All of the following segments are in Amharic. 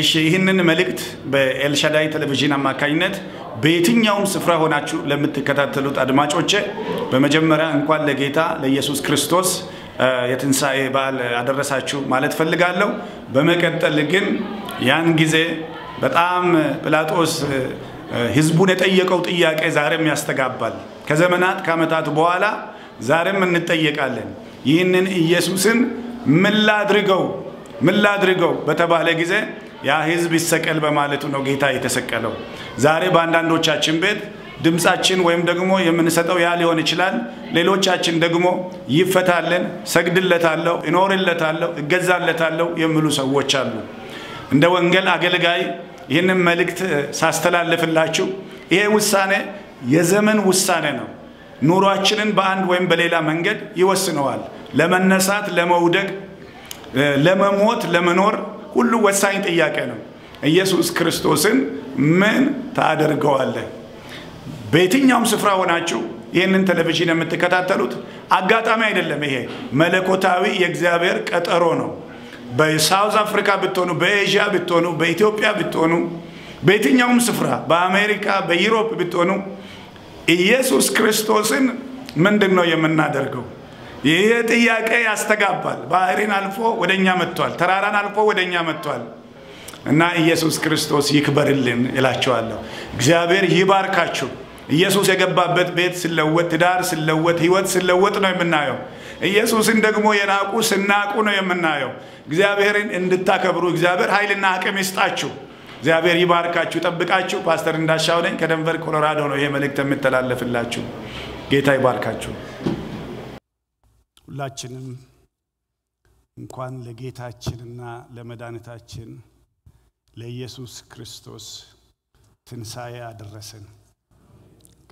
እሺ ይህንን መልእክት በኤልሻዳይ ቴሌቪዥን አማካኝነት በየትኛውም ስፍራ ሆናችሁ ለምትከታተሉት አድማጮቼ በመጀመሪያ እንኳን ለጌታ ለኢየሱስ ክርስቶስ የትንሣኤ በዓል አደረሳችሁ ማለት ፈልጋለሁ። በመቀጠል ግን ያን ጊዜ በጣም ጲላጦስ ህዝቡን የጠየቀው ጥያቄ ዛሬም ያስተጋባል። ከዘመናት ከዓመታት በኋላ ዛሬም እንጠየቃለን። ይህንን ኢየሱስን ምን ላድርገው ምን ላድርገው በተባለ ጊዜ ያ ህዝብ ይሰቀል በማለቱ ነው ጌታ የተሰቀለው። ዛሬ በአንዳንዶቻችን ቤት ድምፃችን ወይም ደግሞ የምንሰጠው ያ ሊሆን ይችላል። ሌሎቻችን ደግሞ ይፈታለን፣ ሰግድለታለሁ፣ እኖርለታለሁ፣ እገዛለታለሁ የሚሉ ሰዎች አሉ። እንደ ወንጌል አገልጋይ ይህንን መልእክት ሳስተላልፍላችሁ ይሄ ውሳኔ የዘመን ውሳኔ ነው። ኑሯችንን በአንድ ወይም በሌላ መንገድ ይወስነዋል። ለመነሳት፣ ለመውደቅ፣ ለመሞት፣ ለመኖር ሁሉ ወሳኝ ጥያቄ ነው። ኢየሱስ ክርስቶስን ምን ታደርገዋለህ? በየትኛውም ስፍራ ሆናችሁ ይህንን ቴሌቪዥን የምትከታተሉት አጋጣሚ አይደለም። ይሄ መለኮታዊ የእግዚአብሔር ቀጠሮ ነው። በሳውዝ አፍሪካ ብትሆኑ፣ በኤዥያ ብትሆኑ፣ በኢትዮጵያ ብትሆኑ፣ በየትኛውም ስፍራ በአሜሪካ፣ በዩሮፕ ብትሆኑ ኢየሱስ ክርስቶስን ምንድን ነው የምናደርገው? ይህ ጥያቄ ያስተጋባል። ባህሪን አልፎ ወደኛ መጥቷል። ተራራን አልፎ ወደኛ መጥቷል እና ኢየሱስ ክርስቶስ ይክበርልን እላቸዋለሁ። እግዚአብሔር ይባርካችሁ። ኢየሱስ የገባበት ቤት ስለወጥ፣ ትዳር ስለወጥ፣ ህይወት ስለወጥ ነው የምናየው። ኢየሱስን ደግሞ የናቁ ስናቁ ነው የምናየው። እግዚአብሔርን እንድታከብሩ እግዚአብሔር ኃይልና አቅም ይስጣችሁ። እግዚአብሔር ይባርካችሁ፣ ጠብቃችሁ ፓስተር እንዳሻው ነኝ ከደንቨር ኮሎራዶ ነው ይሄ መልእክት የምተላለፍላችሁ። ጌታ ይባርካችሁ። ሁላችንም እንኳን ለጌታችንና ለመድኃኒታችን ለኢየሱስ ክርስቶስ ትንሣኤ አደረሰን።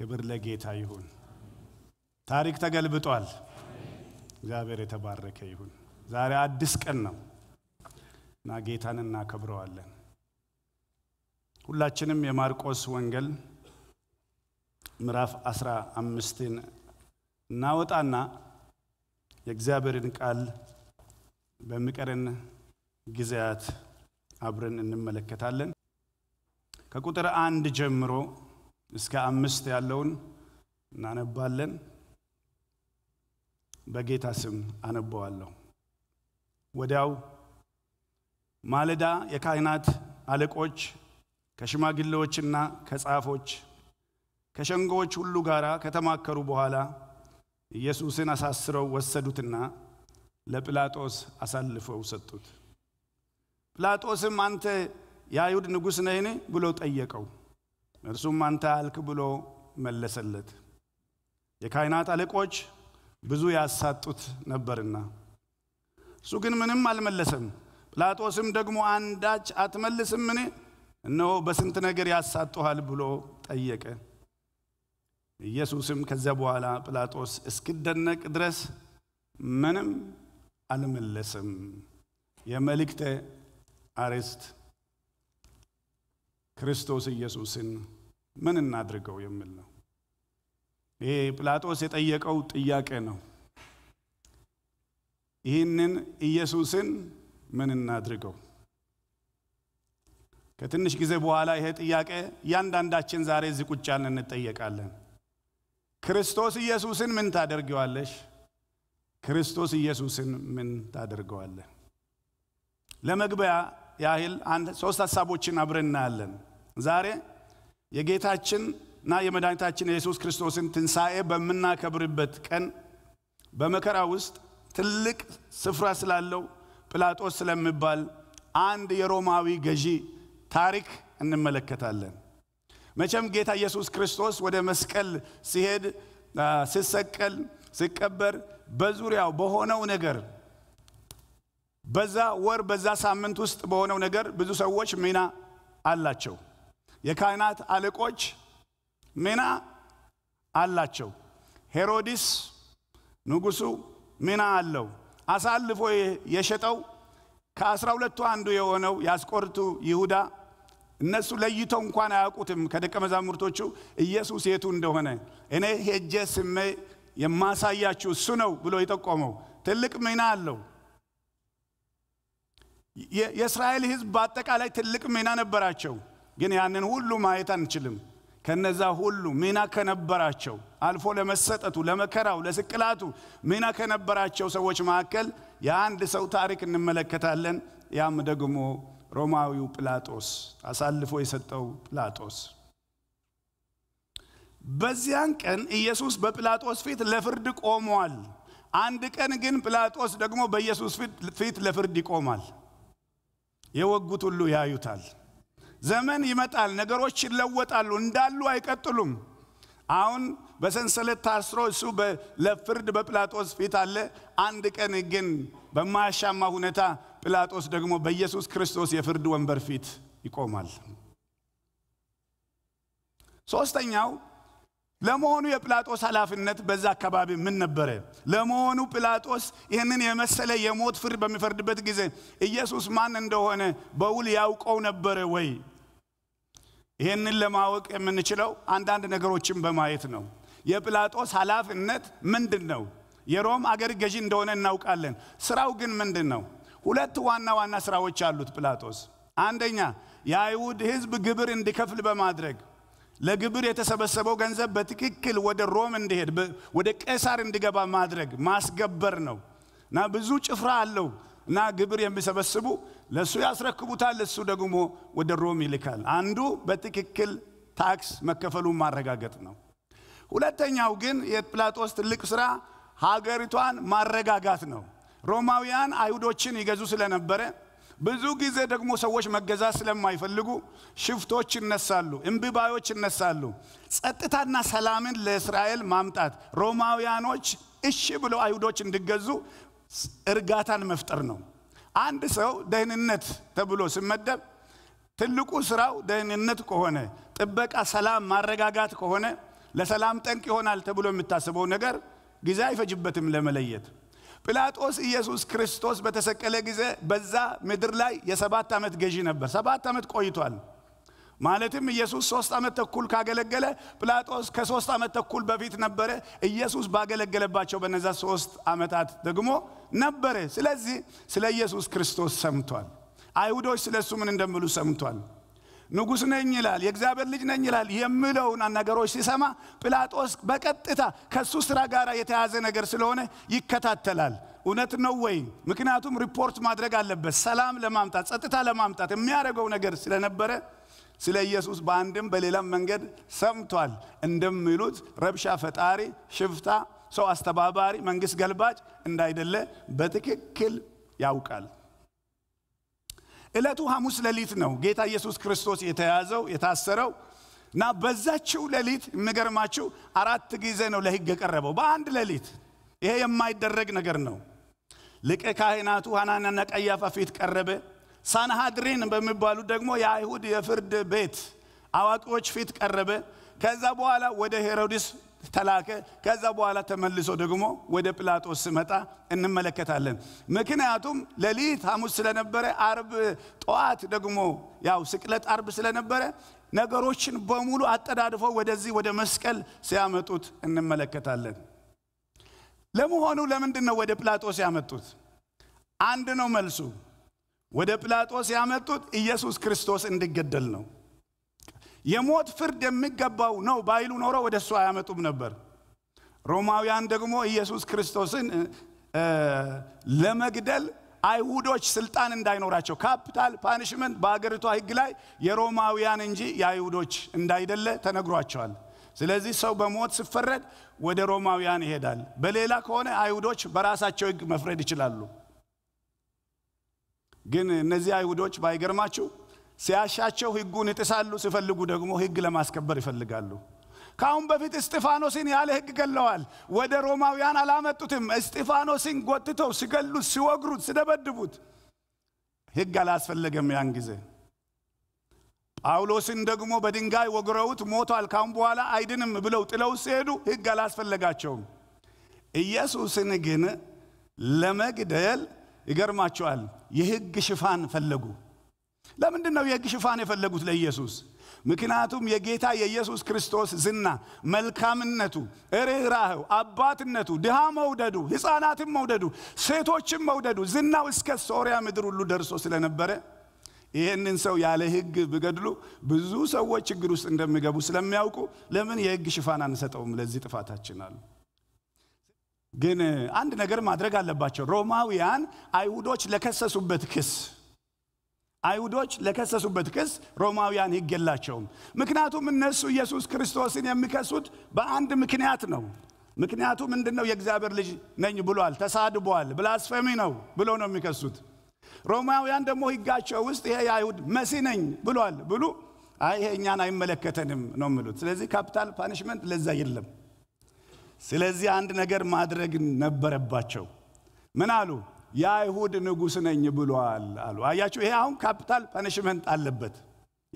ክብር ለጌታ ይሁን። ታሪክ ተገልብጧል። እግዚአብሔር የተባረከ ይሁን። ዛሬ አዲስ ቀን ነው እና ጌታን እናከብረዋለን። ሁላችንም የማርቆስ ወንጌል ምዕራፍ አስራ አምስትን እናወጣና የእግዚአብሔርን ቃል በሚቀረን ጊዜያት አብረን እንመለከታለን። ከቁጥር አንድ ጀምሮ እስከ አምስት ያለውን እናነባለን። በጌታ ስም አነበዋለሁ። ወዲያው ማለዳ የካህናት አለቆች ከሽማግሌዎችና ከጻፎች ከሸንጎዎች ሁሉ ጋር ከተማከሩ በኋላ ኢየሱስን አሳስረው ወሰዱትና ለጲላጦስ አሳልፈው ሰጡት። ጲላጦስም አንተ የአይሁድ ንጉሥ ነህን ብሎ ጠየቀው። እርሱም አንተ አልክ ብሎ መለሰለት። የካህናት አለቆች ብዙ ያሳጡት ነበርና እሱ ግን ምንም አልመለሰም። ጲላጦስም ደግሞ አንዳች አትመልስምን? እነሆ በስንት ነገር ያሳጡሃል ብሎ ጠየቀ። ኢየሱስም ከዚያ በኋላ ጲላጦስ እስክደነቅ ድረስ ምንም አልመለስም። የመልእክተ አርዕስት ክርስቶስ ኢየሱስን ምን እናድርገው የሚል ነው። ይሄ ጲላጦስ የጠየቀው ጥያቄ ነው። ይህንን ኢየሱስን ምን እናድርገው? ከትንሽ ጊዜ በኋላ ይሄ ጥያቄ እያንዳንዳችን ዛሬ እዚህ ቁጭ እንጠየቃለን። ክርስቶስ ኢየሱስን ምን ታደርገዋለሽ? ክርስቶስ ኢየሱስን ምን ታደርገዋለህ? ለመግቢያ ያህል አንድ ሶስት ሀሳቦችን አብረን እናያለን። ዛሬ የጌታችን እና የመድኃኒታችን የኢየሱስ ክርስቶስን ትንሣኤ በምናከብርበት ቀን በመከራ ውስጥ ትልቅ ስፍራ ስላለው ጲላጦስ ስለሚባል አንድ የሮማዊ ገዢ ታሪክ እንመለከታለን። መቼም ጌታ ኢየሱስ ክርስቶስ ወደ መስቀል ሲሄድ ሲሰቀል ሲቀበር በዙሪያው በሆነው ነገር በዛ ወር በዛ ሳምንት ውስጥ በሆነው ነገር ብዙ ሰዎች ሚና አላቸው የካህናት አለቆች ሚና አላቸው ሄሮድስ ንጉሱ ሚና አለው አሳልፎ የሸጠው ከአስራ ሁለቱ አንዱ የሆነው የአስቆርቱ ይሁዳ እነሱ ለይቶ እንኳን አያውቁትም ከደቀ መዛሙርቶቹ ኢየሱስ የቱ እንደሆነ። እኔ ሄጀ ስሜ የማሳያችሁ እሱ ነው ብሎ የጠቆመው ትልቅ ሚና አለው። የእስራኤል ሕዝብ በአጠቃላይ ትልቅ ሚና ነበራቸው፣ ግን ያንን ሁሉ ማየት አንችልም። ከነዛ ሁሉ ሚና ከነበራቸው አልፎ ለመሰጠቱ፣ ለመከራው፣ ለስቅላቱ ሚና ከነበራቸው ሰዎች መካከል የአንድ ሰው ታሪክ እንመለከታለን። ያም ደግሞ ሮማዊው ጲላጦስ አሳልፎ የሰጠው ጲላጦስ። በዚያን ቀን ኢየሱስ በጲላጦስ ፊት ለፍርድ ቆሟል። አንድ ቀን ግን ጲላጦስ ደግሞ በኢየሱስ ፊት ለፍርድ ይቆማል። የወጉት ሁሉ ያዩታል። ዘመን ይመጣል፣ ነገሮች ይለወጣሉ፣ እንዳሉ አይቀጥሉም። አሁን በሰንሰለት ታስሮ እሱ ለፍርድ በጲላጦስ ፊት አለ። አንድ ቀን ግን በማያሻማ ሁኔታ ጲላጦስ ደግሞ በኢየሱስ ክርስቶስ የፍርድ ወንበር ፊት ይቆማል። ሶስተኛው ለመሆኑ የጲላጦስ ኃላፊነት በዛ አካባቢ ምን ነበረ? ለመሆኑ ጲላጦስ ይህንን የመሰለ የሞት ፍርድ በሚፈርድበት ጊዜ ኢየሱስ ማን እንደሆነ በውል ያውቀው ነበረ ወይ? ይህንን ለማወቅ የምንችለው አንዳንድ ነገሮችን በማየት ነው። የጲላጦስ ኃላፊነት ምንድን ነው? የሮም አገር ገዢ እንደሆነ እናውቃለን። ስራው ግን ምንድን ነው? ሁለት ዋና ዋና ስራዎች አሉት ጲላጦስ። አንደኛ የአይሁድ ህዝብ ግብር እንዲከፍል በማድረግ ለግብር የተሰበሰበው ገንዘብ በትክክል ወደ ሮም እንዲሄድ ወደ ቄሳር እንዲገባ ማድረግ ማስገበር ነው እና ብዙ ጭፍራ አለው እና ግብር የሚሰበስቡ ለእሱ ያስረክቡታል፣ እሱ ደግሞ ወደ ሮም ይልካል። አንዱ በትክክል ታክስ መከፈሉን ማረጋገጥ ነው። ሁለተኛው ግን የጵላጦስ ትልቅ ስራ ሀገሪቷን ማረጋጋት ነው። ሮማውያን አይሁዶችን ይገዙ ስለነበረ ብዙ ጊዜ ደግሞ ሰዎች መገዛ ስለማይፈልጉ ሽፍቶች ይነሳሉ፣ እምቢባዮች ይነሳሉ። ጸጥታና ሰላምን ለእስራኤል ማምጣት ሮማውያኖች እሺ ብለው አይሁዶች እንዲገዙ እርጋታን መፍጠር ነው። አንድ ሰው ደህንነት ተብሎ ሲመደብ ትልቁ ስራው ደህንነት ከሆነ ጥበቃ፣ ሰላም ማረጋጋት ከሆነ ለሰላም ጠንቅ ይሆናል ተብሎ የምታስበው ነገር ጊዜ አይፈጅበትም ለመለየት። ጲላጦስ ኢየሱስ ክርስቶስ በተሰቀለ ጊዜ በዛ ምድር ላይ የሰባት ዓመት ገዢ ነበር። ሰባት ዓመት ቆይቷል። ማለትም ኢየሱስ ሶስት ዓመት ተኩል ካገለገለ ጲላጦስ ከሶስት ዓመት ተኩል በፊት ነበረ። ኢየሱስ ባገለገለባቸው በነዛ ሶስት ዓመታት ደግሞ ነበረ። ስለዚህ ስለ ኢየሱስ ክርስቶስ ሰምቷል። አይሁዶች ስለ እሱ ምን እንደምሉ ሰምቷል። ንጉሥ ነኝ ይላል፣ የእግዚአብሔር ልጅ ነኝ ይላል የምለውን ነገሮች ሲሰማ ጲላጦስ በቀጥታ ከሱ ስራ ጋር የተያዘ ነገር ስለሆነ ይከታተላል። እውነት ነው ወይ? ምክንያቱም ሪፖርት ማድረግ አለበት። ሰላም ለማምጣት ጸጥታ ለማምጣት የሚያደርገው ነገር ስለነበረ ስለ ኢየሱስ በአንድም በሌላም መንገድ ሰምቷል። እንደሚሉት ረብሻ ፈጣሪ፣ ሽፍታ፣ ሰው አስተባባሪ፣ መንግስት ገልባጭ እንዳይደለ በትክክል ያውቃል። ዕለቱ ሐሙስ ሌሊት ነው ጌታ ኢየሱስ ክርስቶስ የተያዘው የታሰረው እና በዛችው ሌሊት የሚገርማችሁ አራት ጊዜ ነው ለህግ የቀረበው በአንድ ሌሊት ይሄ የማይደረግ ነገር ነው ልቅ ካህናቱ ሐናናና ቀያፋ ፊት ቀረበ ሳንሃድሪን በሚባሉ ደግሞ የአይሁድ የፍርድ ቤት አዋቂዎች ፊት ቀረበ ከዛ በኋላ ወደ ሄሮድስ ተላከ። ከዛ በኋላ ተመልሶ ደግሞ ወደ ጲላጦስ ስመጣ እንመለከታለን። ምክንያቱም ሌሊት ሐሙስ ስለነበረ አርብ ጠዋት ደግሞ ያው ስቅለት አርብ ስለነበረ ነገሮችን በሙሉ አጠዳድፎ ወደዚህ ወደ መስቀል ሲያመጡት እንመለከታለን። ለመሆኑ ለምንድን ነው ወደ ጲላጦስ ያመጡት? አንድ ነው መልሱ። ወደ ጲላጦስ ያመጡት ኢየሱስ ክርስቶስ እንዲገደል ነው። የሞት ፍርድ የሚገባው ነው ባይሉ ኖሮ ወደ እሱ አያመጡም ነበር። ሮማውያን ደግሞ ኢየሱስ ክርስቶስን ለመግደል አይሁዶች ስልጣን እንዳይኖራቸው ካፒታል ፓኒሽመንት በአገሪቷ ህግ ላይ የሮማውያን እንጂ የአይሁዶች እንዳይደለ ተነግሯቸዋል። ስለዚህ ሰው በሞት ሲፈረድ ወደ ሮማውያን ይሄዳል። በሌላ ከሆነ አይሁዶች በራሳቸው ህግ መፍረድ ይችላሉ። ግን እነዚህ አይሁዶች ባይገርማችሁ ሲያሻቸው ህጉን ይጥሳሉ፣ ሲፈልጉ ደግሞ ህግ ለማስከበር ይፈልጋሉ። ከአሁን በፊት እስጢፋኖስን ያለ ህግ ገለዋል። ወደ ሮማውያን አላመጡትም። እስጢፋኖስን ጎትተው ሲገሉት፣ ሲወግሩት፣ ሲደበድቡት ህግ አላስፈለገም ያን ጊዜ። ጳውሎስን ደግሞ በድንጋይ ወግረውት ሞቷል፣ ካሁን በኋላ አይድንም ብለው ጥለው ሲሄዱ ህግ አላስፈለጋቸውም። ኢየሱስን ግን ለመግደል ይገርማቸዋል፣ የህግ ሽፋን ፈለጉ። ለምንድን ነው የሕግ ሽፋን የፈለጉት ለኢየሱስ? ምክንያቱም የጌታ የኢየሱስ ክርስቶስ ዝና፣ መልካምነቱ፣ ርኅራህው፣ አባትነቱ፣ ድሃ መውደዱ፣ ሕፃናትን መውደዱ፣ ሴቶችን መውደዱ፣ ዝናው እስከ ሶርያ ምድር ሁሉ ደርሶ ስለነበረ ይህንን ሰው ያለ ሕግ ብገድሉ ብዙ ሰዎች ችግር ውስጥ እንደሚገቡ ስለሚያውቁ ለምን የሕግ ሽፋን አንሰጠውም ለዚህ ጥፋታችን አሉ። ግን አንድ ነገር ማድረግ አለባቸው። ሮማውያን አይሁዶች ለከሰሱበት ክስ አይሁዶች ለከሰሱበት ክስ ሮማውያን ሕግ የላቸውም። ምክንያቱም እነሱ ኢየሱስ ክርስቶስን የሚከሱት በአንድ ምክንያት ነው። ምክንያቱ ምንድን ነው? የእግዚአብሔር ልጅ ነኝ ብሏል፣ ተሳድቧል፣ ብላስፈሚ ነው ብሎ ነው የሚከሱት። ሮማውያን ደግሞ ሕጋቸው ውስጥ ይሄ የአይሁድ መሲ ነኝ ብሏል ብሉ፣ አይ ይሄ እኛን አይመለከተንም ነው የሚሉት። ስለዚህ ካፒታል ፓኒሽመንት ለዛ የለም። ስለዚህ አንድ ነገር ማድረግ ነበረባቸው። ምን አሉ? የአይሁድ ንጉሥ ነኝ ብሏል አሉ። አያችሁ፣ ይሄ አሁን ካፒታል ፐኒሽመንት አለበት።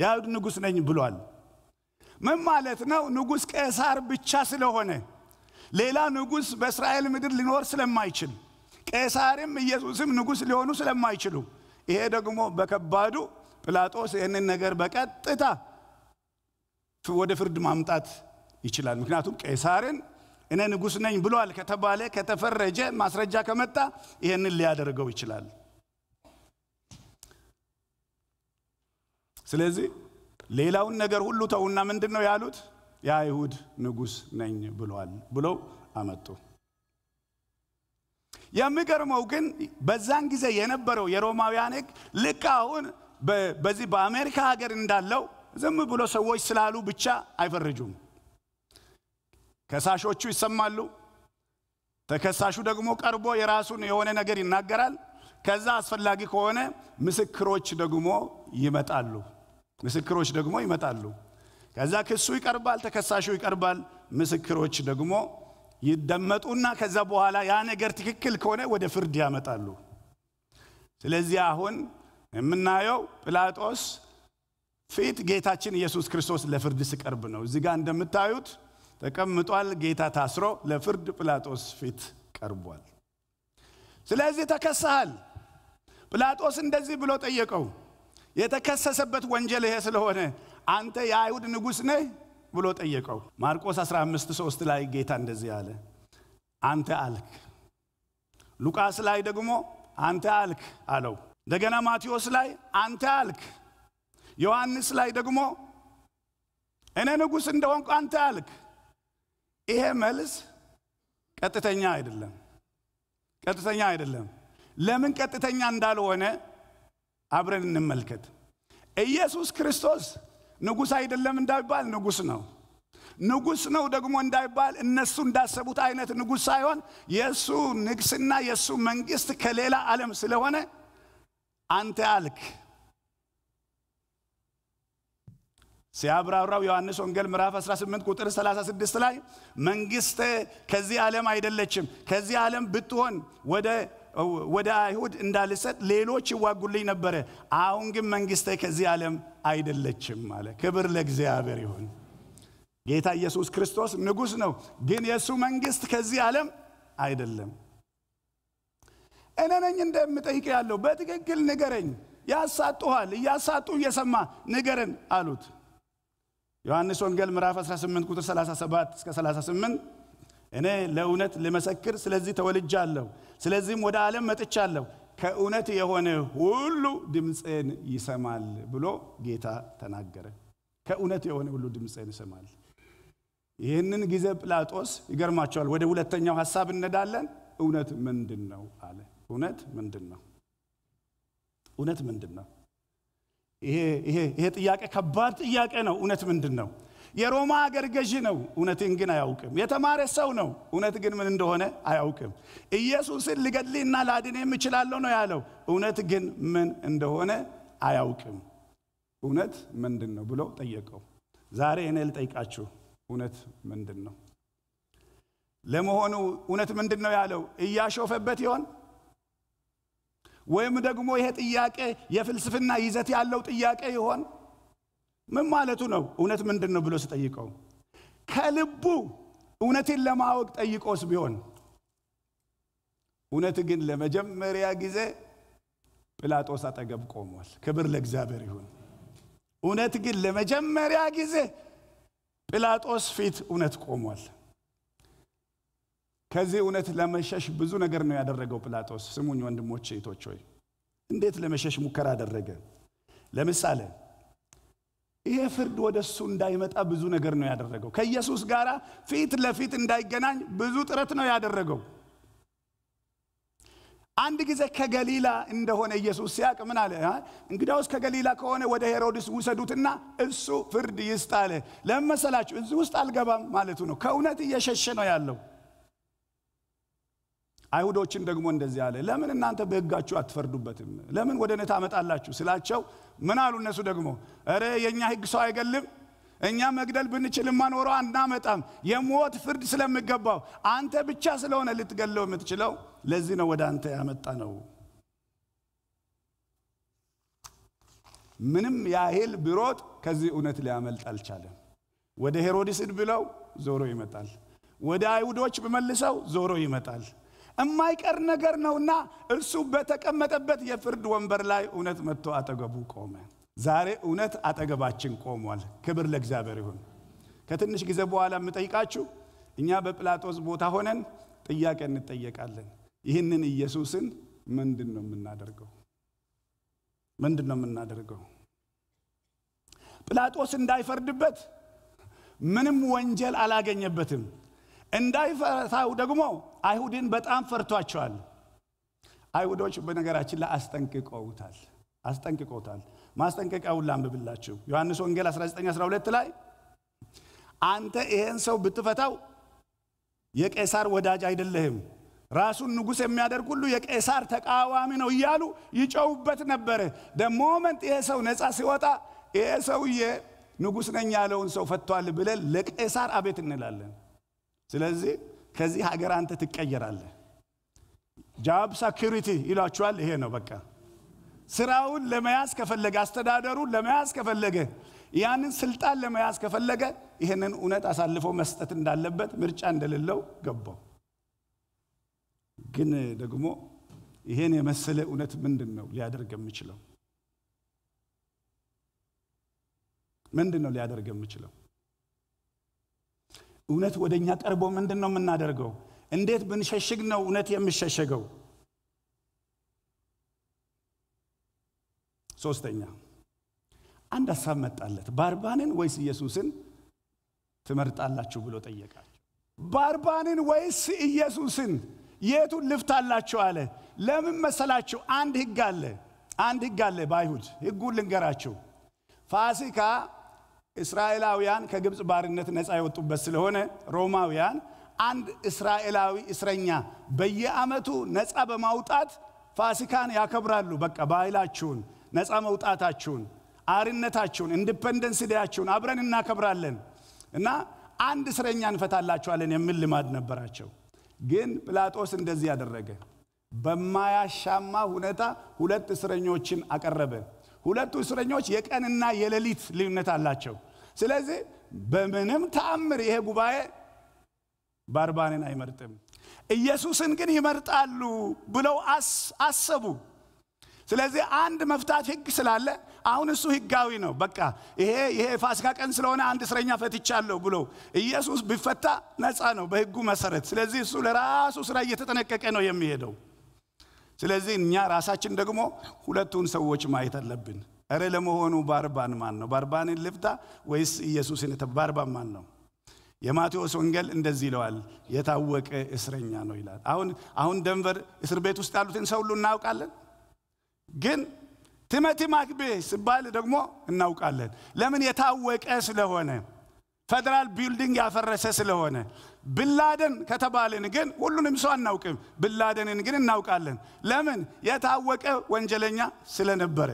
የአይሁድ ንጉሥ ነኝ ብሏል። ምን ማለት ነው? ንጉሥ ቄሳር ብቻ ስለሆነ ሌላ ንጉሥ በእስራኤል ምድር ሊኖር ስለማይችል ቄሳርም ኢየሱስም ንጉሥ ሊሆኑ ስለማይችሉ፣ ይሄ ደግሞ በከባዱ ጲላጦስ ይህንን ነገር በቀጥታ ወደ ፍርድ ማምጣት ይችላል። ምክንያቱም ቄሳርን እኔ ንጉሥ ነኝ ብሏል ከተባለ ከተፈረጀ ማስረጃ ከመጣ ይህንን ሊያደርገው ይችላል ስለዚህ ሌላውን ነገር ሁሉ ተውና ምንድን ነው ያሉት የአይሁድ ንጉሥ ነኝ ብሏል ብለው አመጡ የሚገርመው ግን በዛን ጊዜ የነበረው የሮማውያን ህግ ልክ አሁን በዚህ በአሜሪካ ሀገር እንዳለው ዝም ብሎ ሰዎች ስላሉ ብቻ አይፈርጁም ከሳሾቹ ይሰማሉ። ተከሳሹ ደግሞ ቀርቦ የራሱን የሆነ ነገር ይናገራል። ከዛ አስፈላጊ ከሆነ ምስክሮች ደግሞ ይመጣሉ። ምስክሮች ደግሞ ይመጣሉ። ከዛ ክሱ ይቀርባል፣ ተከሳሹ ይቀርባል፣ ምስክሮች ደግሞ ይደመጡና ከዛ በኋላ ያ ነገር ትክክል ከሆነ ወደ ፍርድ ያመጣሉ። ስለዚህ አሁን የምናየው ጲላጦስ ፊት ጌታችን ኢየሱስ ክርስቶስ ለፍርድ ሲቀርብ ነው። እዚህ ጋር እንደምታዩት ተቀምጧል። ጌታ ታስሮ ለፍርድ ጲላጦስ ፊት ቀርቧል። ስለዚህ ተከሰሃል። ጲላጦስ እንደዚህ ብሎ ጠየቀው። የተከሰሰበት ወንጀል ይሄ ስለሆነ አንተ የአይሁድ ንጉሥ ነህ ብሎ ጠየቀው። ማርቆስ 15 3 ላይ ጌታ እንደዚህ አለ፣ አንተ አልክ። ሉቃስ ላይ ደግሞ አንተ አልክ አለው። እንደገና ማቴዎስ ላይ አንተ አልክ። ዮሐንስ ላይ ደግሞ እኔ ንጉሥ እንደሆንኩ አንተ አልክ። ይሄ መልስ ቀጥተኛ አይደለም። ቀጥተኛ አይደለም። ለምን ቀጥተኛ እንዳልሆነ አብረን እንመልከት። ኢየሱስ ክርስቶስ ንጉሥ አይደለም እንዳይባል ንጉሥ ነው። ንጉሥ ነው ደግሞ እንዳይባል እነሱ እንዳሰቡት አይነት ንጉሥ ሳይሆን የእሱ ንግስና የእሱ መንግስት ከሌላ ዓለም ስለሆነ አንተ አልክ ሲያብራራው ዮሐንስ ወንጌል ምዕራፍ 18 ቁጥር 36 ላይ መንግስት ከዚህ ዓለም አይደለችም ከዚህ ዓለም ብትሆን ወደ ወደ አይሁድ እንዳልሰጥ ሌሎች ይዋጉልኝ ነበረ አሁን ግን መንግስት ከዚህ ዓለም አይደለችም አለ ክብር ለእግዚአብሔር ይሁን ጌታ ኢየሱስ ክርስቶስ ንጉሥ ነው ግን የእሱ መንግስት ከዚህ ዓለም አይደለም እኔ ነኝ እንደምጠይቅ ያለው በትክክል ንገረኝ ያሳጡኋል እያሳጡ እየሰማ ንገረን አሉት ዮሐንስ ወንጌል ምዕራፍ 18 ቁጥር 37 እስከ 38 እኔ ለእውነት ልመሰክር ስለዚህ ተወልጃለሁ ስለዚህም ወደ ዓለም መጥቻለሁ ከእውነት የሆነ ሁሉ ድምፅን ይሰማል ብሎ ጌታ ተናገረ ከእውነት የሆነ ሁሉ ድምፅን ይሰማል ይህንን ጊዜ ጲላጦስ ይገርማቸዋል ወደ ሁለተኛው ሀሳብ እነዳለን እውነት ምንድን ነው አለ እውነት ምንድን ነው እውነት ምንድን ነው ይሄ ጥያቄ ከባድ ጥያቄ ነው። እውነት ምንድን ነው? የሮማ አገር ገዢ ነው፣ እውነትን ግን አያውቅም። የተማረ ሰው ነው፣ እውነት ግን ምን እንደሆነ አያውቅም። ኢየሱስን ልገድልና ላድን የምችላለሁ ነው ያለው፣ እውነት ግን ምን እንደሆነ አያውቅም። እውነት ምንድን ነው ብሎ ጠየቀው። ዛሬ እኔ ልጠይቃችሁ፣ እውነት ምንድን ነው? ለመሆኑ እውነት ምንድን ነው ያለው እያሾፈበት ይሆን? ወይም ደግሞ ይሄ ጥያቄ የፍልስፍና ይዘት ያለው ጥያቄ ይሆን? ምን ማለቱ ነው? እውነት ምንድን ነው ብሎ ስጠይቀው ከልቡ እውነትን ለማወቅ ጠይቆስ ቢሆን እውነት ግን ለመጀመሪያ ጊዜ ጲላጦስ አጠገብ ቆሟል። ክብር ለእግዚአብሔር ይሁን። እውነት ግን ለመጀመሪያ ጊዜ ጲላጦስ ፊት እውነት ቆሟል። ከዚህ እውነት ለመሸሽ ብዙ ነገር ነው ያደረገው ጲላጦስ። ስሙኝ ወንድሞች፣ እህቶች ሆይ እንዴት ለመሸሽ ሙከራ አደረገ? ለምሳሌ ይሄ ፍርድ ወደ እሱ እንዳይመጣ ብዙ ነገር ነው ያደረገው። ከኢየሱስ ጋር ፊት ለፊት እንዳይገናኝ ብዙ ጥረት ነው ያደረገው። አንድ ጊዜ ከገሊላ እንደሆነ ኢየሱስ ሲያቅ ምን አለ? እንግዳውስ ከገሊላ ከሆነ ወደ ሄሮድስ ውሰዱትና እሱ ፍርድ ይስጥ አለ። እዚህ ውስጥ አልገባም ማለቱ ነው። ከእውነት እየሸሸ ነው ያለው። አይሁዶችን ደግሞ እንደዚህ አለ ለምን እናንተ በህጋችሁ አትፈርዱበትም ለምን ወደ እኔ ታመጣላችሁ ስላቸው ምን አሉ እነሱ ደግሞ እረ የእኛ ህግ ሰው አይገልም እኛ መግደል ብንችልማ ኖሮ አናመጣም የሞት ፍርድ ስለሚገባው አንተ ብቻ ስለሆነ ልትገለው የምትችለው ለዚህ ነው ወደ አንተ ያመጣ ነው ምንም ያህል ብሮጥ ከዚህ እውነት ሊያመልጥ አልቻለም ወደ ሄሮድስን ብለው ዞሮ ይመጣል ወደ አይሁዶች ብመልሰው ዞሮ ይመጣል የማይቀር ነገር ነውና እርሱ በተቀመጠበት የፍርድ ወንበር ላይ እውነት መጥቶ አጠገቡ ቆመ። ዛሬ እውነት አጠገባችን ቆሟል። ክብር ለእግዚአብሔር ይሁን። ከትንሽ ጊዜ በኋላ የምጠይቃችሁ እኛ በጵላጦስ ቦታ ሆነን ጥያቄ እንጠየቃለን። ይህንን ኢየሱስን ምንድን ነው የምናደርገው? ምንድን ነው የምናደርገው? ጵላጦስ እንዳይፈርድበት ምንም ወንጀል አላገኘበትም። እንዳይፈታው ደግሞ አይሁድን በጣም ፈርቷቸዋል። አይሁዶች በነገራችን ላይ አስጠንቅቀውታል አስጠንቅቀውታል። ማስጠንቀቂያውን ላንብብላችሁ። ዮሐንስ ወንጌል 1912 ላይ አንተ ይሄን ሰው ብትፈታው የቄሳር ወዳጅ አይደለህም፣ ራሱን ንጉሥ የሚያደርግ ሁሉ የቄሳር ተቃዋሚ ነው እያሉ ይጨውበት ነበረ። ደሞ ሞመንት ይሄ ሰው ነፃ ሲወጣ ይሄ ሰውዬ ንጉሥ ነኝ ያለውን ሰው ፈቷል ብለን ለቄሳር አቤት እንላለን። ስለዚህ ከዚህ ሀገር አንተ ትቀየራለህ። ጃብ ሰኪሪቲ ይሏችኋል። ይሄ ነው በቃ ስራውን ለመያዝ ከፈለገ አስተዳደሩን ለመያዝ ከፈለገ ያንን ስልጣን ለመያዝ ከፈለገ ይህንን እውነት አሳልፎ መስጠት እንዳለበት ምርጫ እንደሌለው ገባው። ግን ደግሞ ይሄን የመሰለ እውነት ምንድን ነው ሊያደርግ የምችለው? ምንድን ነው ሊያደርግ የምችለው? እውነት ወደ እኛ ቀርቦ ምንድን ነው የምናደርገው? እንዴት ብንሸሽግ ነው እውነት የምሸሸገው? ሶስተኛ አንድ ሀሳብ መጣለት። ባርባንን ወይስ ኢየሱስን ትመርጣላችሁ ብሎ ጠየቃቸው። ባርባንን ወይስ ኢየሱስን የቱን ልፍታላችሁ አለ። ለምን መሰላችሁ? አንድ ህግ አለ። አንድ ህግ አለ በአይሁድ። ህጉን ልንገራችሁ። ፋሲካ እስራኤላውያን ከግብፅ ባርነት ነፃ የወጡበት ስለሆነ ሮማውያን አንድ እስራኤላዊ እስረኛ በየአመቱ ነፃ በማውጣት ፋሲካን ያከብራሉ። በቃ ባህላችሁን፣ ነፃ መውጣታችሁን፣ አርነታችሁን፣ ኢንዲፐንደንስ ዲያችሁን አብረን እናከብራለን እና አንድ እስረኛ እንፈታላችኋለን የሚል ልማድ ነበራቸው። ግን ጲላጦስ እንደዚህ ያደረገ በማያሻማ ሁኔታ ሁለት እስረኞችን አቀረበ። ሁለቱ እስረኞች የቀንና የሌሊት ልዩነት አላቸው። ስለዚህ በምንም ተአምር ይሄ ጉባኤ ባርባንን አይመርጥም ኢየሱስን ግን ይመርጣሉ ብለው አሰቡ ስለዚህ አንድ መፍታት ህግ ስላለ አሁን እሱ ህጋዊ ነው በቃ ይሄ ይሄ ፋሲካ ቀን ስለሆነ አንድ እስረኛ ፈትቻለሁ ብሎ ኢየሱስ ቢፈታ ነፃ ነው በህጉ መሰረት ስለዚህ እሱ ለራሱ ስራ እየተጠነቀቀ ነው የሚሄደው ስለዚህ እኛ ራሳችን ደግሞ ሁለቱን ሰዎች ማየት አለብን እረ ለመሆኑ ባርባን ማን ነው ባርባንን ልፍታ ወይስ ኢየሱስን ባርባን ማን ነው የማቴዎስ ወንጌል እንደዚህ ይለዋል የታወቀ እስረኛ ነው ይላል አሁን አሁን ደንቨር እስር ቤት ውስጥ ያሉትን ሰው ሁሉ እናውቃለን ግን ትመቲ ማክቤ ሲባል ደግሞ እናውቃለን ለምን የታወቀ ስለሆነ ፌደራል ቢልዲንግ ያፈረሰ ስለሆነ ብላደን ከተባልን ግን ሁሉንም ሰው አናውቅም ብላደንን ግን እናውቃለን ለምን የታወቀ ወንጀለኛ ስለነበረ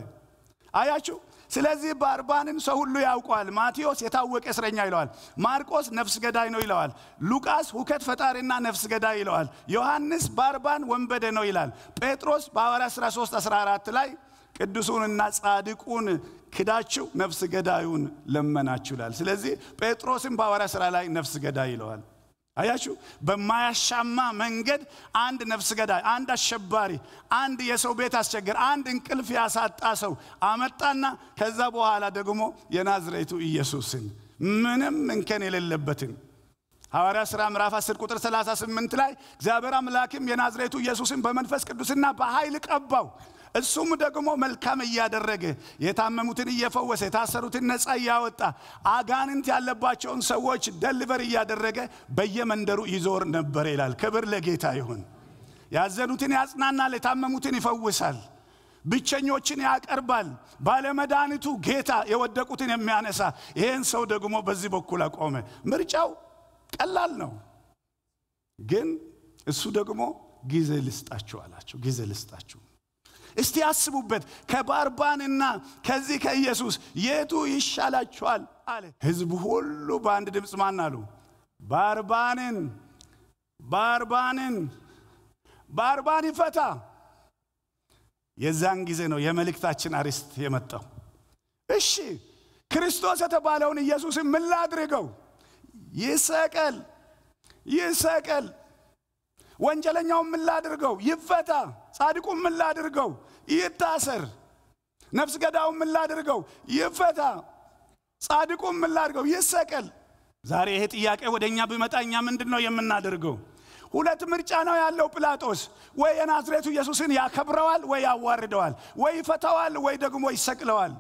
አያችሁ ስለዚህ ባርባንን ሰው ሁሉ ያውቋል ማቴዎስ የታወቀ እስረኛ ይለዋል ማርቆስ ነፍስ ገዳይ ነው ይለዋል ሉቃስ ሁከት ፈጣሪና ነፍስ ገዳይ ይለዋል ዮሐንስ ባርባን ወንበደ ነው ይላል ጴጥሮስ በአዋራ 13 14 ላይ ቅዱሱንና ጻድቁን ክዳችሁ ነፍስ ገዳዩን ለመናችሁ ይላል ስለዚህ ጴጥሮስም በሐዋርያ ሥራ ላይ ነፍስ ገዳይ ይለዋል አያችሁ፣ በማያሻማ መንገድ አንድ ነፍስ ገዳይ፣ አንድ አሸባሪ፣ አንድ የሰው ቤት አስቸገር፣ አንድ እንቅልፍ ያሳጣ ሰው አመጣና ከዛ በኋላ ደግሞ የናዝሬቱ ኢየሱስን ምንም እንከን የሌለበትን ሐዋርያ ሥራ ምዕራፍ 10 ቁጥር 38 ላይ እግዚአብሔር አምላክም የናዝሬቱ ኢየሱስን በመንፈስ ቅዱስና በኃይል ቀባው እሱም ደግሞ መልካም እያደረገ የታመሙትን እየፈወሰ የታሰሩትን ነፃ እያወጣ አጋንንት ያለባቸውን ሰዎች ደልቨር እያደረገ በየመንደሩ ይዞር ነበር ይላል። ክብር ለጌታ ይሁን። ያዘኑትን ያጽናናል፣ የታመሙትን ይፈውሳል፣ ብቸኞችን ያቀርባል። ባለመድኃኒቱ ጌታ የወደቁትን የሚያነሳ ይህን ሰው ደግሞ በዚህ በኩል አቆመ። ምርጫው ቀላል ነው፣ ግን እሱ ደግሞ ጊዜ ልስጣችሁ አላቸው። ጊዜ ልስጣችሁ እስቲ አስቡበት ከባርባንና ከዚህ ከኢየሱስ የቱ ይሻላችኋል አለ ህዝብ ሁሉ በአንድ ድምፅ ማን አሉ ባርባንን ባርባንን ባርባን ይፈታ የዛን ጊዜ ነው የመልእክታችን አሪስት የመጣው እሺ ክርስቶስ የተባለውን ኢየሱስን ምን ላድርገው ይሰቀል ይሰቀል ወንጀለኛውን ምን ላድርገው? ይፈታ። ጻድቁን ምን ላድርገው? ይታሰር። ነፍስ ገዳውን ምን ላድርገው? ይፈታ። ጻድቁን ምን ላድርገው? ይሰቀል። ዛሬ ይሄ ጥያቄ ወደ እኛ ቢመጣ እኛ ምንድን ነው የምናደርገው? ሁለት ምርጫ ነው ያለው ጲላጦስ። ወይ የናዝሬቱ ኢየሱስን ያከብረዋል፣ ወይ ያዋርደዋል፣ ወይ ይፈታዋል፣ ወይ ደግሞ ይሰቅለዋል።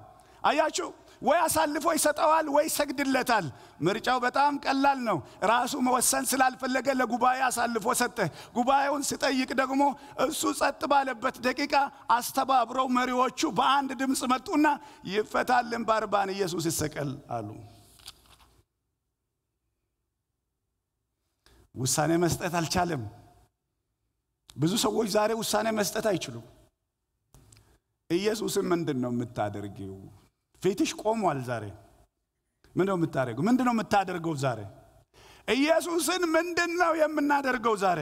አያችሁ ወይ አሳልፎ ይሰጠዋል ወይ ይሰግድለታል። ምርጫው በጣም ቀላል ነው። ራሱ መወሰን ስላልፈለገ ለጉባኤ አሳልፎ ሰጠ። ጉባኤውን ስጠይቅ ደግሞ እሱ ጸጥ ባለበት ደቂቃ አስተባብረው መሪዎቹ በአንድ ድምፅ መጡና ይፈታልን ባርባን ኢየሱስ ይሰቀል አሉ። ውሳኔ መስጠት አልቻለም። ብዙ ሰዎች ዛሬ ውሳኔ መስጠት አይችሉም። ኢየሱስን ምንድን ነው የምታደርጊው? ፊትሽ ቆሟል ዛሬ። ምን ነው የምታደርገው? ምንድን ነው የምታደርገው ዛሬ? ኢየሱስን ምንድን ነው የምናደርገው ዛሬ?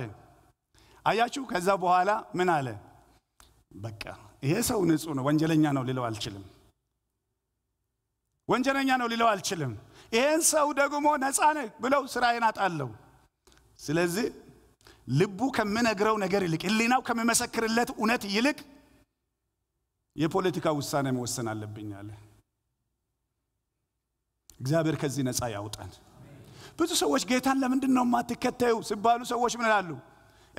አያችሁ። ከዛ በኋላ ምን አለ? በቃ ይሄ ሰው ንጹህ ነው፣ ወንጀለኛ ነው ሊለው አልችልም። ወንጀለኛ ነው ሊለው አልችልም። ይሄን ሰው ደግሞ ነፃ ነህ ብለው ስራዬን አጣለሁ። ስለዚህ ልቡ ከምነግረው ነገር ይልቅ ህሊናው ከሚመሰክርለት እውነት ይልቅ የፖለቲካ ውሳኔ መወሰን አለብኝ አለ። እግዚአብሔር ከዚህ ነፃ ያውጣን። ብዙ ሰዎች ጌታን ለምንድን ነው የማትከተዩ ሲባሉ ሰዎች ምን ይላሉ?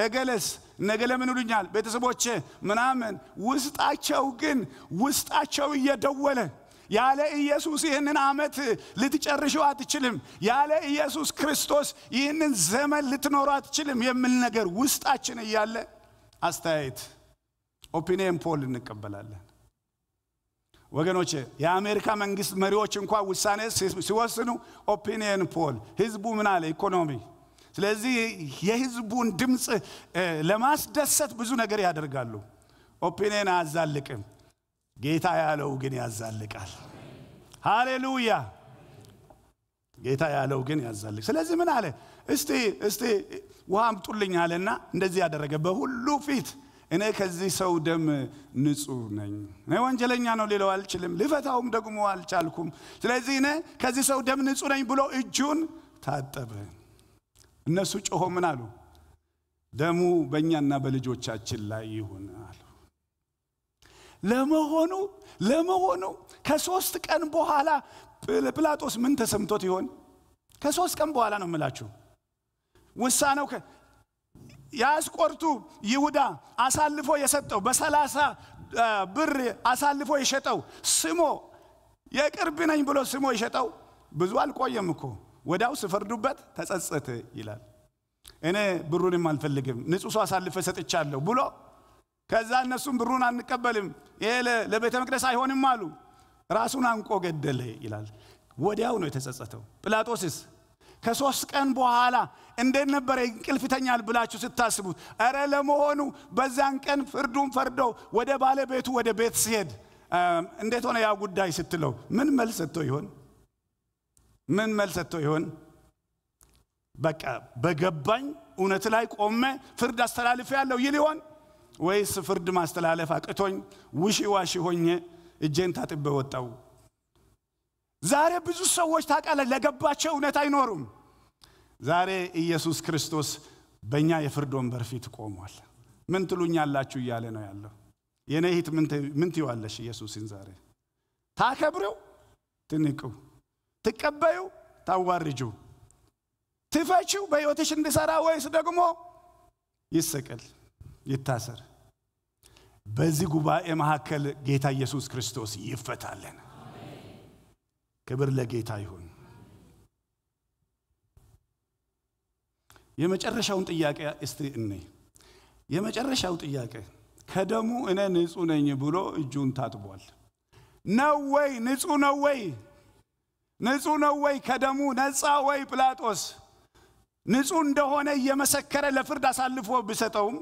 እገለስ ነገለ ምን ይሉኛል ቤተሰቦቼ ምናምን። ውስጣቸው ግን ውስጣቸው እየደወለ ያለ ኢየሱስ ይህንን ዓመት ልትጨርሽው አትችልም፣ ያለ ኢየሱስ ክርስቶስ ይህንን ዘመን ልትኖሩ አትችልም የሚል ነገር ውስጣችን እያለ አስተያየት ኦፒኒየን ፖል እንቀበላለን። ወገኖች የአሜሪካ መንግስት መሪዎች እንኳ ውሳኔ ሲወስኑ ኦፒኒየን ፖል ህዝቡ ምን አለ ኢኮኖሚ ስለዚህ የህዝቡን ድምፅ ለማስደሰት ብዙ ነገር ያደርጋሉ ኦፒኒየን አያዛልቅም ጌታ ያለው ግን ያዛልቃል ሃሌሉያ ጌታ ያለው ግን ያዛልቅ ስለዚህ ምን አለ እስቲ እስቲ ውሃ አምጡልኝ አለና እንደዚህ ያደረገ በሁሉ ፊት እኔ ከዚህ ሰው ደም ንጹህ ነኝ። እኔ ወንጀለኛ ነው ሌለው አልችልም፣ ልፈታውም ደግሞ አልቻልኩም። ስለዚህ እኔ ከዚህ ሰው ደም ንጹህ ነኝ ብሎ እጁን ታጠበ። እነሱ ጮሆ ምን አሉ? ደሙ በእኛና በልጆቻችን ላይ ይሁን አሉ። ለመሆኑ ለመሆኑ ከሶስት ቀን በኋላ ጲላጦስ ምን ተሰምቶት ይሆን? ከሶስት ቀን በኋላ ነው የምላችሁ ውሳኔው ያስቆርቱ ይሁዳ አሳልፎ የሰጠው በሰላሳ ብር አሳልፎ የሸጠው ስሞ የቅርብ ነኝ ብሎ ስሞ የሸጠው ብዙ አልቆየም እኮ ወዳው ስፈርዱበት ተጸጸተ ይላል። እኔ ብሩንም አልፈልግም ንጹሕ አሳልፈ ሰጥቻለሁ ብሎ ከዛ እነሱም ብሩን አንቀበልም፣ ይሄ ለቤተ መቅደስ አይሆንም አሉ። ራሱን አንቆ ገደለ ይላል። ወዲያው ነው የተጸጸተው። ጲላጦስስ ከሶስት ቀን በኋላ እንዴት ነበረ እንቅልፍ ብላችሁ ስታስቡት፣ እረ ለመሆኑ በዛን ቀን ፍርዱን ፈርዶ ወደ ባለቤቱ ወደ ቤት ሲሄድ እንዴት ሆነ ያ ጉዳይ ስትለው ምን መልስ ሰጥቶ ይሆን? ምን መልስ ሰጥቶ ይሆን? በቃ በገባኝ እውነት ላይ ቆመ ፍርድ አስተላልፍ ያለው ይል ይሆን ወይስ ፍርድ ማስተላለፍ አቅቶኝ ውሺ ዋሺ ሆኜ እጄን ታጥቤ ወጣው ዛሬ ብዙ ሰዎች ታቃለ ለገባቸው እውነት አይኖሩም። ዛሬ ኢየሱስ ክርስቶስ በእኛ የፍርድ ወንበር ፊት ቆሟል። ምን ትሉኛላችሁ እያለ ነው ያለው። የኔ ምን ትዋለሽ ኢየሱስን ዛሬ ታከብረው ትንቁ፣ ትቀበዩ፣ ታዋርጁ፣ ትፈችው በሕይወትሽ እንዲሰራ ወይስ ደግሞ ይሰቀል፣ ይታሰር? በዚህ ጉባኤ መካከል ጌታ ኢየሱስ ክርስቶስ ይፈታለን። ክብር ለጌታ ይሁን። የመጨረሻውን ጥያቄ እስቲ እኔ የመጨረሻው ጥያቄ ከደሙ እኔ ንጹህ ነኝ ብሎ እጁን ታጥቧል። ነው ወይ ንጹህ ነው ወይ ንጹህ ነው ወይ ከደሙ ነፃ ወይ? ጲላጦስ ንጹህ እንደሆነ እየመሰከረ ለፍርድ አሳልፎ ብሰጠውም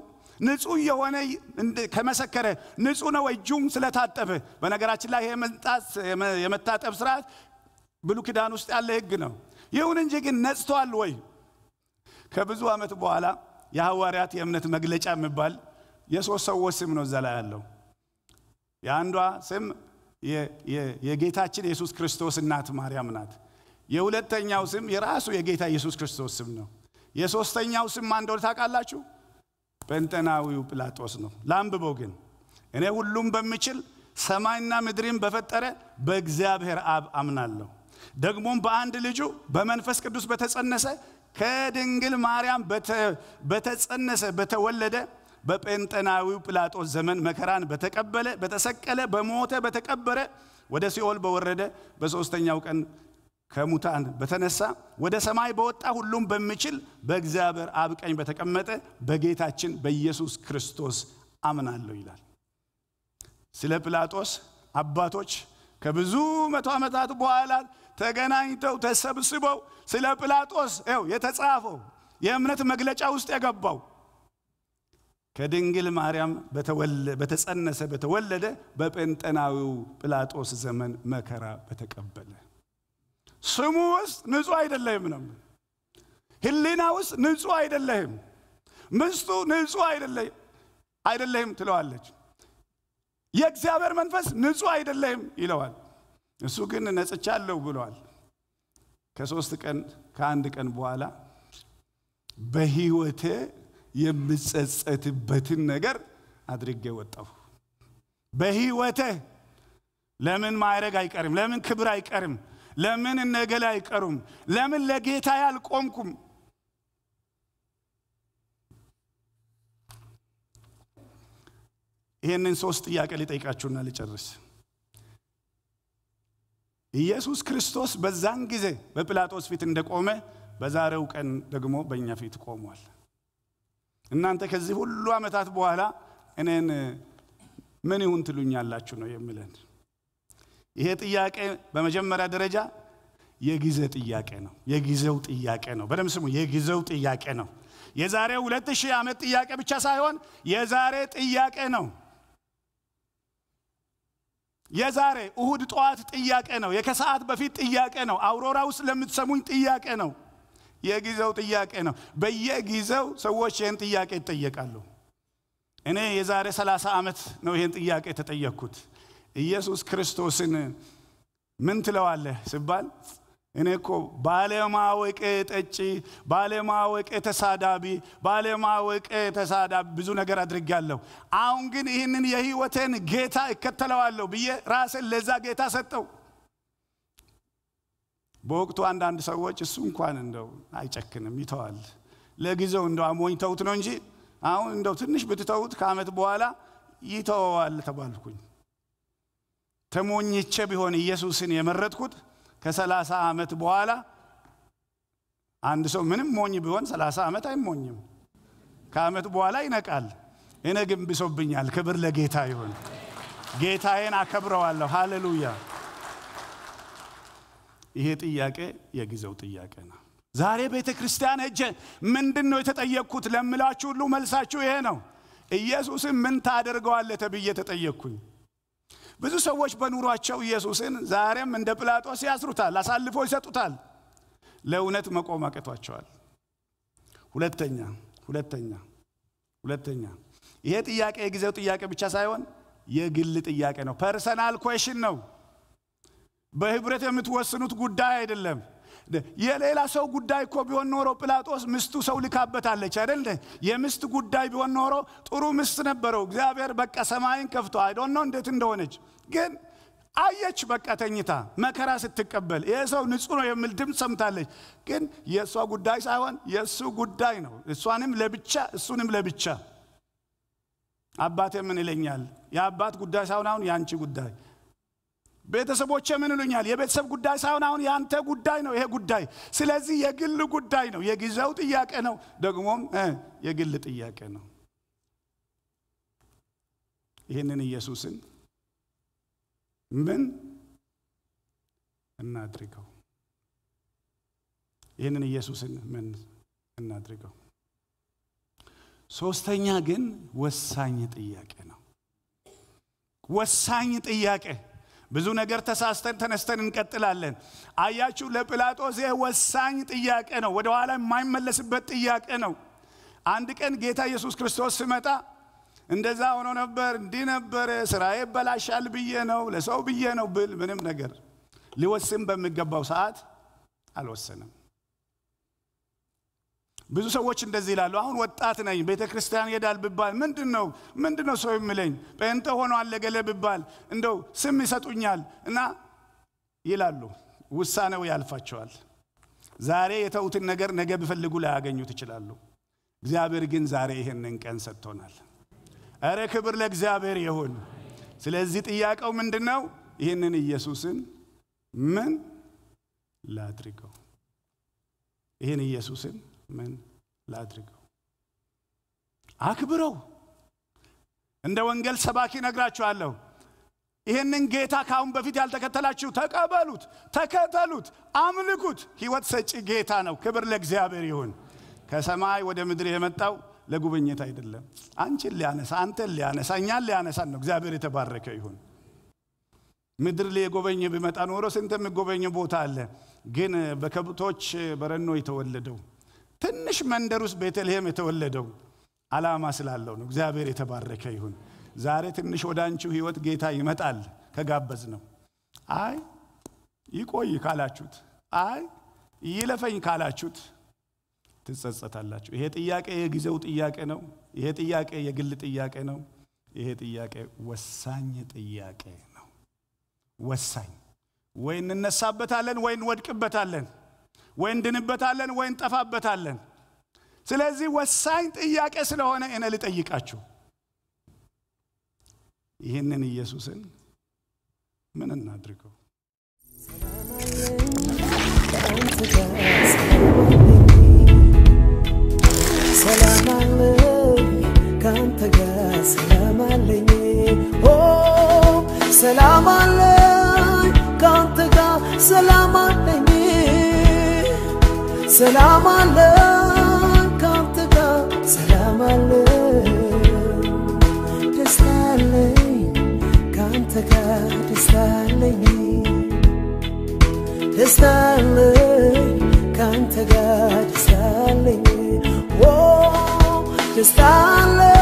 ንጹህ የሆነ ከመሰከረ ንጹህ ነው እጁም ስለታጠበ። በነገራችን ላይ የመታጠብ ስርዓት ብሉ ኪዳን ውስጥ ያለ ህግ ነው። ይሁን እንጂ ግን ነጽቷል ወይ? ከብዙ ዓመት በኋላ የሐዋርያት የእምነት መግለጫ የሚባል የሶስት ሰዎች ስም ነው እዛ ላይ ያለው። የአንዷ ስም የጌታችን የሱስ ክርስቶስ እናት ማርያም ናት። የሁለተኛው ስም የራሱ የጌታ ኢየሱስ ክርስቶስ ስም ነው። የሶስተኛው ስም ማን እንደሆነ ታውቃላችሁ? ጴንጠናዊው ጲላጦስ ነው። ላንብበው ግን እኔ ሁሉም በምችል ሰማይና ምድርን በፈጠረ በእግዚአብሔር አብ አምናለሁ ደግሞም በአንድ ልጁ በመንፈስ ቅዱስ በተጸነሰ ከድንግል ማርያም በተጸነሰ በተወለደ በጴንጠናዊው ጲላጦስ ዘመን መከራን በተቀበለ በተሰቀለ በሞተ በተቀበረ ወደ ሲኦል በወረደ በሦስተኛው ቀን ከሙታን በተነሳ ወደ ሰማይ በወጣ ሁሉም በሚችል በእግዚአብሔር አብ ቀኝ በተቀመጠ በጌታችን በኢየሱስ ክርስቶስ አምናለሁ ይላል። ስለ ጲላጦስ አባቶች ከብዙ መቶ ዓመታት በኋላ ተገናኝተው ተሰብስበው ስለ ጲላጦስ ው የተጻፈው የእምነት መግለጫ ውስጥ የገባው ከድንግል ማርያም በተጸነሰ በተወለደ በጴንጠናዊው ጲላጦስ ዘመን መከራ በተቀበለ ስሙ ውስጥ ንጹ አይደለህም ነው። ህሊና ውስጥ ንጹሕ አይደለህም፣ ምስቱ ንጹ አይደለህም ትለዋለች። የእግዚአብሔር መንፈስ ንጹህ አይደለህም ይለዋል። እሱ ግን ነጽቻለሁ ብሏል። ከሶስት ቀን ከአንድ ቀን በኋላ በህይወቴ የምጸጸትበትን ነገር አድርጌ ወጣሁ። በህይወቴ ለምን ማዕረግ አይቀርም? ለምን ክብር አይቀርም? ለምን እነገል አይቀሩም? ለምን ለጌታ ያልቆምኩም? ይህንን ሶስት ጥያቄ ልጠይቃችሁና ልጨርስ። ኢየሱስ ክርስቶስ በዛን ጊዜ በጲላጦስ ፊት እንደቆመ በዛሬው ቀን ደግሞ በእኛ ፊት ቆሟል። እናንተ ከዚህ ሁሉ ዓመታት በኋላ እኔን ምን ይሁን ትሉኛላችሁ ነው የምለን። ይሄ ጥያቄ በመጀመሪያ ደረጃ የጊዜ ጥያቄ ነው። የጊዜው ጥያቄ ነው። በደምብ ስሙ። የጊዜው ጥያቄ ነው። የዛሬ ሁለት ሺህ ዓመት ጥያቄ ብቻ ሳይሆን የዛሬ ጥያቄ ነው። የዛሬ እሁድ ጠዋት ጥያቄ ነው። የከሰዓት በፊት ጥያቄ ነው። አውሮራ ውስጥ ለምትሰሙኝ ጥያቄ ነው። የጊዜው ጥያቄ ነው። በየጊዜው ሰዎች ይህን ጥያቄ ይጠየቃሉ። እኔ የዛሬ 30 ዓመት ነው ይህን ጥያቄ የተጠየቅኩት። ኢየሱስ ክርስቶስን ምን ትለዋለህ ስባል እኔ እኮ ባለማወቄ ጠጪ፣ ባለማወቄ ተሳዳቢ፣ ባለማወቅ ተሳዳቢ ብዙ ነገር አድርጋለሁ። አሁን ግን ይህንን የህይወቴን ጌታ እከተለዋለሁ ብዬ ራስን ለዛ ጌታ ሰጠው። በወቅቱ አንዳንድ ሰዎች እሱ እንኳን እንደው አይጨክንም ይተዋል። ለጊዜው እንደው አሞኝ ተውት ነው እንጂ አሁን እንደው ትንሽ ብትተውት ከአመት በኋላ ይተወዋል ተባልኩኝ። ተሞኝቼ ቢሆን ኢየሱስን የመረጥኩት ከሰላሳ ዓመት በኋላ አንድ ሰው ምንም ሞኝ ቢሆን ሰላሳ ዓመት አይሞኝም። ከዓመት በኋላ ይነቃል። እኔ ግን ብሶብኛል። ክብር ለጌታ ይሆን። ጌታዬን አከብረዋለሁ። ሃሌሉያ። ይሄ ጥያቄ የጊዜው ጥያቄ ነው። ዛሬ ቤተ ክርስቲያን እጀ ምንድን ነው የተጠየቅኩት ለምላችሁ ሁሉ መልሳችሁ ይሄ ነው። ኢየሱስን ምን ታደርገዋለህ ተብዬ ተጠየቅኩኝ። ብዙ ሰዎች በኑሯቸው ኢየሱስን ዛሬም እንደ ጲላጦስ ያስሩታል፣ አሳልፎ ይሰጡታል። ለእውነት መቆም አቅቷቸዋል። ሁለተኛ ሁለተኛ ሁለተኛ ይሄ ጥያቄ የጊዜው ጥያቄ ብቻ ሳይሆን የግል ጥያቄ ነው። ፐርሰናል ኮሽን ነው። በህብረት የምትወስኑት ጉዳይ አይደለም። የሌላ ሰው ጉዳይ እኮ ቢሆን ኖሮ ጲላጦስ ምስቱ ሰው ልካበታለች አይደል? የምስት ጉዳይ ቢሆን ኖሮ ጥሩ ምስት ነበረው። እግዚአብሔር በቃ ሰማይን ከፍቶ አይዶን ነው እንዴት እንደሆነች ግን አየች። በቃ ተኝታ መከራ ስትቀበል ይሄ ሰው ንጹህ ነው የሚል ድምፅ ሰምታለች። ግን የእሷ ጉዳይ ሳይሆን የእሱ ጉዳይ ነው። እሷንም ለብቻ እሱንም ለብቻ አባቴ ምን ይለኛል? የአባት ጉዳይ ሳይሆን አሁን የአንቺ ጉዳይ ቤተሰቦቼ ምን ይሉኛል? የቤተሰብ ጉዳይ ሳይሆን አሁን የአንተ ጉዳይ ነው ይሄ ጉዳይ። ስለዚህ የግል ጉዳይ ነው፣ የጊዜው ጥያቄ ነው፣ ደግሞም የግል ጥያቄ ነው። ይህንን ኢየሱስን ምን እናድርገው? ይህንን ኢየሱስን ምን እናድርገው? ሶስተኛ ግን ወሳኝ ጥያቄ ነው። ወሳኝ ጥያቄ ብዙ ነገር ተሳስተን ተነስተን እንቀጥላለን። አያችሁ፣ ለጲላጦስ ይህ ወሳኝ ጥያቄ ነው፣ ወደኋላ የማይመለስበት ጥያቄ ነው። አንድ ቀን ጌታ ኢየሱስ ክርስቶስ ስመጣ እንደዛ ሆኖ ነበር፣ እንዲህ ነበር፣ ስራዬ ይበላሻል ብዬ ነው፣ ለሰው ብዬ ነው ብል ምንም ነገር ሊወስን በሚገባው ሰዓት አልወሰንም። ብዙ ሰዎች እንደዚህ ይላሉ። አሁን ወጣት ነኝ፣ ቤተ ክርስቲያን ሄዳል ብባል ምንድን ነው ምንድን ነው ሰው የሚለኝ? ጴንጤ ሆኖ አለገለ ብባል እንደው ስም ይሰጡኛል እና ይላሉ። ውሳኔው ያልፋቸዋል። ዛሬ የተውትን ነገር ነገ ቢፈልጉ ላያገኙት ይችላሉ። እግዚአብሔር ግን ዛሬ ይህንን ቀን ሰጥቶናል። እረ ክብር ለእግዚአብሔር ይሁን። ስለዚህ ጥያቄው ምንድን ነው? ይህንን ኢየሱስን ምን ላድርገው? ይህን ኢየሱስን ምን ላድርገው? አክብረው። እንደ ወንጌል ሰባኪ ነግራችኋለሁ። ይህንን ጌታ ከአሁን በፊት ያልተከተላችሁ ተቀበሉት፣ ተከተሉት፣ አምልኩት። ህይወት ሰጪ ጌታ ነው። ክብር ለእግዚአብሔር ይሁን። ከሰማይ ወደ ምድር የመጣው ለጉብኝት አይደለም። አንቺን ሊያነሳ፣ አንተን ሊያነሳ፣ እኛን ሊያነሳ ነው። እግዚአብሔር የተባረከ ይሁን። ምድር ላይ የጎበኘ ቢመጣ ኖሮ ስንት የሚጎበኝ ቦታ አለ። ግን በከብቶች በረኖ የተወለደው ትንሽ መንደር ውስጥ ቤተልሔም የተወለደው አላማ ስላለው ነው። እግዚአብሔር የተባረከ ይሁን። ዛሬ ትንሽ ወደ አንቺው ህይወት ጌታ ይመጣል ከጋበዝ ነው። አይ ይቆይ ካላችሁት፣ አይ ይለፈኝ ካላችሁት ትጸጸታላችሁ። ይሄ ጥያቄ የጊዜው ጥያቄ ነው። ይሄ ጥያቄ የግል ጥያቄ ነው። ይሄ ጥያቄ ወሳኝ ጥያቄ ነው። ወሳኝ ወይ እንነሳበታለን ወይ እንወድቅበታለን። ወይ እንድንበታለን ወይ እንጠፋበታለን። ስለዚህ ወሳኝ ጥያቄ ስለሆነ እኔ ልጠይቃችሁ፣ ይህንን ኢየሱስን ምን እናድርገው? ሰላም አለ ከአንተ ጋር ሰላም አለኝ ሰላም አለ ካንተ ጋር ሰላም አለ ደስታ አለኝ ካንተ ጋር ደስታ አለኝ ደስታ አለኝ ካንተ ጋር ደስታ አለኝ ደስታ አለኝ